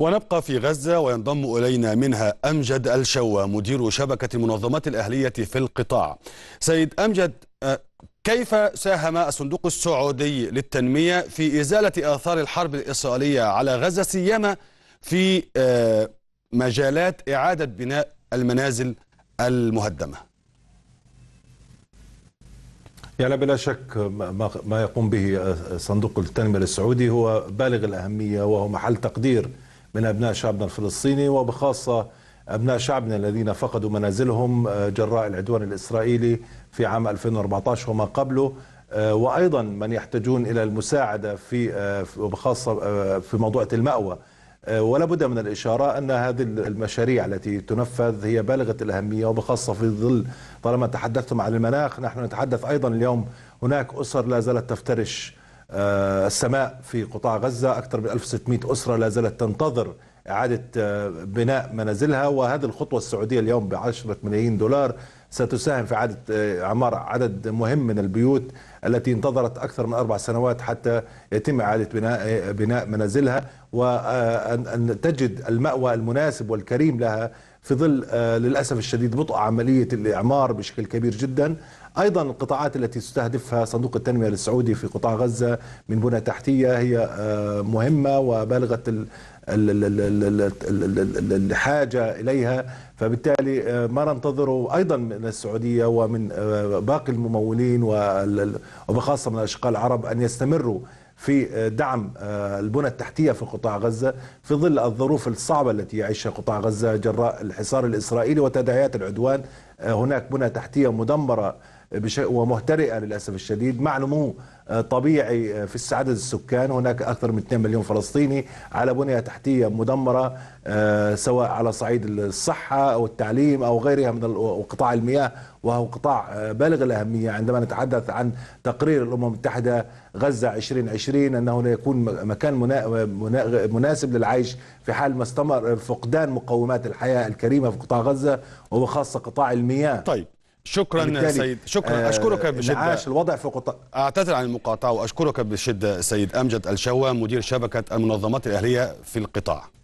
ونبقى في غزة وينضم إلينا منها أمجد الشوى مدير شبكة المنظمات الأهلية في القطاع سيد أمجد آه، كيف ساهم الصندوق السعودي للتنمية في إزالة آثار الحرب الإسرائيلية على غزة سيما في آه، مجالات إعادة بناء المنازل المهدمة يعني بلا شك ما يقوم به آه، صندوق التنمية السعودي هو بالغ الأهمية وهو محل تقدير من أبناء شعبنا الفلسطيني وبخاصة أبناء شعبنا الذين فقدوا منازلهم آه، جراء العدوان الإسرائيلي في عام 2014 وما قبله آه، وأيضا من يحتاجون إلى المساعدة في آه، وبخاصة في موضوع المأوى ولا بد من الإشارة أن هذه المشاريع التي تنفذ هي بالغة الأهمية وبخاصة في ظل طالما تحدثتم عن المناخ نحن نتحدث أيضا اليوم هناك أسر لا زالت تفترش آه، السماء في قطاع غزة أكثر من 1600 أسرة لا زالت تنتظر إعادة آه، بناء منازلها وهذه الخطوة السعودية اليوم بعشرة ملايين دولار ستساهم في إعادة إعمار آه، عدد مهم من البيوت التي انتظرت أكثر من أربع سنوات حتى يتم إعادة بناء, آه، بناء منازلها وأن تجد المأوى المناسب والكريم لها في ظل للأسف الشديد بطء عملية الإعمار بشكل كبير جدا أيضا القطاعات التي تستهدفها صندوق التنمية السعودي في قطاع غزة من بنى تحتية هي مهمة وبالغة الحاجة إليها فبالتالي ما ننتظره أيضا من السعودية ومن باقي الممولين وبخاصة من الأشقاء العرب أن يستمروا في دعم البنى التحتية في قطاع غزة في ظل الظروف الصعبة التي يعيشها قطاع غزة جراء الحصار الإسرائيلي وتداعيات العدوان هناك بنى تحتية مدمرة ومهترئة للأسف الشديد مع نمو آه، طبيعي آه، في عدد السكان هناك أكثر من 2 مليون فلسطيني على بنية تحتية مدمرة آه، سواء على صعيد الصحة أو التعليم أو غيرها من قطاع المياه وهو قطاع بالغ الأهمية عندما نتحدث عن تقرير الأمم المتحدة غزة 2020 أنه يكون مكان مناسب للعيش في حال ما استمر فقدان مقومات الحياة الكريمة في قطاع غزة وخاصة قطاع المياه المياه طيب شكرا سيد شكرا آه، اشكرك بشده الوضع في قطاع اعتذر عن المقاطعه واشكرك بشده سيد امجد الشوا مدير شبكه المنظمات الاهليه في القطاع